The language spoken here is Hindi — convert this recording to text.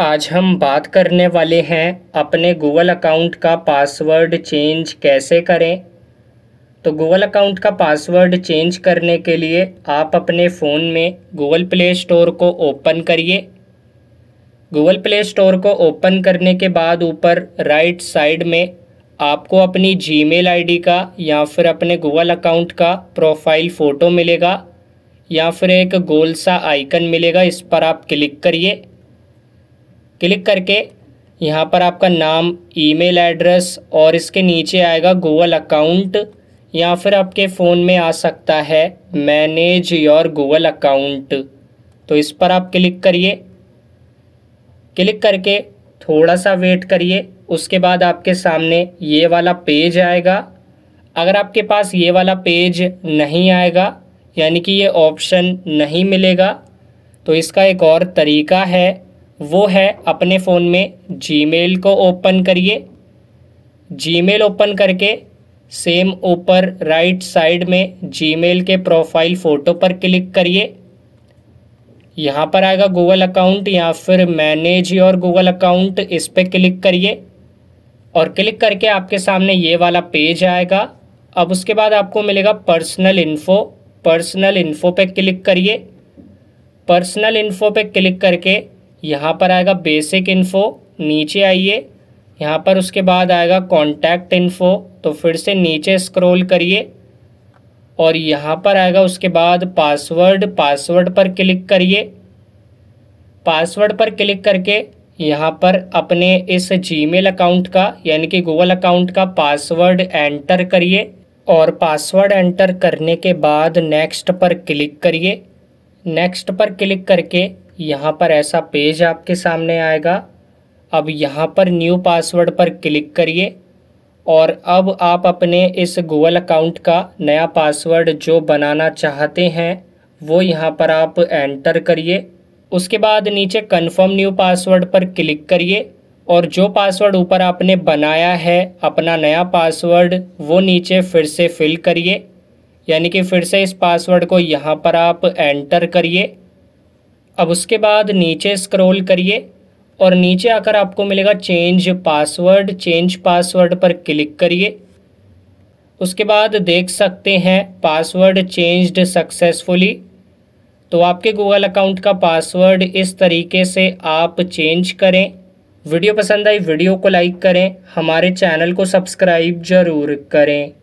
आज हम बात करने वाले हैं अपने गूगल अकाउंट का पासवर्ड चेंज कैसे करें तो गूगल अकाउंट का पासवर्ड चेंज करने के लिए आप अपने फ़ोन में गूगल प्ले स्टोर को ओपन करिए गूगल प्ले स्टोर को ओपन करने के बाद ऊपर राइट साइड में आपको अपनी जीमेल आईडी का या फिर अपने गूगल अकाउंट का प्रोफाइल फ़ोटो मिलेगा या फिर एक गोल सा आइकन मिलेगा इस पर आप क्लिक करिए क्लिक करके यहाँ पर आपका नाम ईमेल एड्रेस और इसके नीचे आएगा गूगल अकाउंट या फिर आपके फ़ोन में आ सकता है मैनेज योर गूगल अकाउंट तो इस पर आप क्लिक करिए क्लिक करके थोड़ा सा वेट करिए उसके बाद आपके सामने ये वाला पेज आएगा अगर आपके पास ये वाला पेज नहीं आएगा यानी कि ये ऑप्शन नहीं मिलेगा तो इसका एक और तरीका है वो है अपने फ़ोन में जीमेल को ओपन करिए जीमेल ओपन करके सेम ऊपर राइट साइड में जीमेल के प्रोफाइल फ़ोटो पर क्लिक करिए यहाँ पर आएगा गूगल अकाउंट या फिर मैनेज योर गूगल अकाउंट इस पर क्लिक करिए और क्लिक करके आपके सामने ये वाला पेज आएगा अब उसके बाद आपको मिलेगा पर्सनल इन्फो पर्सनल इन्फो पे क्लिक करिए पर्सनल इन्फो पे क्लिक करके यहाँ पर आएगा बेसिक इन्फो नीचे आइए यहाँ पर उसके बाद आएगा कॉन्टैक्ट इन्फो तो फिर से नीचे स्क्रोल करिए और यहाँ पर आएगा उसके बाद पासवर्ड पासवर्ड पर क्लिक करिए पासवर्ड पर क्लिक करके यहाँ पर अपने इस जीमेल अकाउंट का यानी कि गूगल अकाउंट का पासवर्ड एंटर करिए और पासवर्ड एंटर करने के बाद नेक्स्ट पर क्लिक करिए नेक्स्ट पर क्लिक करके यहाँ पर ऐसा पेज आपके सामने आएगा अब यहाँ पर न्यू पासवर्ड पर क्लिक करिए और अब आप अपने इस गूगल अकाउंट का नया पासवर्ड जो बनाना चाहते हैं वो यहाँ पर आप एंटर करिए उसके बाद नीचे कन्फर्म न्यू पासवर्ड पर क्लिक करिए और जो पासवर्ड ऊपर आपने बनाया है अपना नया पासवर्ड वो नीचे फिर से फिल करिए यानी कि फिर से इस पासवर्ड को यहाँ पर आप एंटर करिए अब उसके बाद नीचे स्क्रॉल करिए और नीचे आकर आपको मिलेगा चेंज पासवर्ड चेंज पासवर्ड पर क्लिक करिए उसके बाद देख सकते हैं पासवर्ड चेंज्ड सक्सेसफुली तो आपके गूगल अकाउंट का पासवर्ड इस तरीके से आप चेंज करें वीडियो पसंद आई वीडियो को लाइक करें हमारे चैनल को सब्सक्राइब ज़रूर करें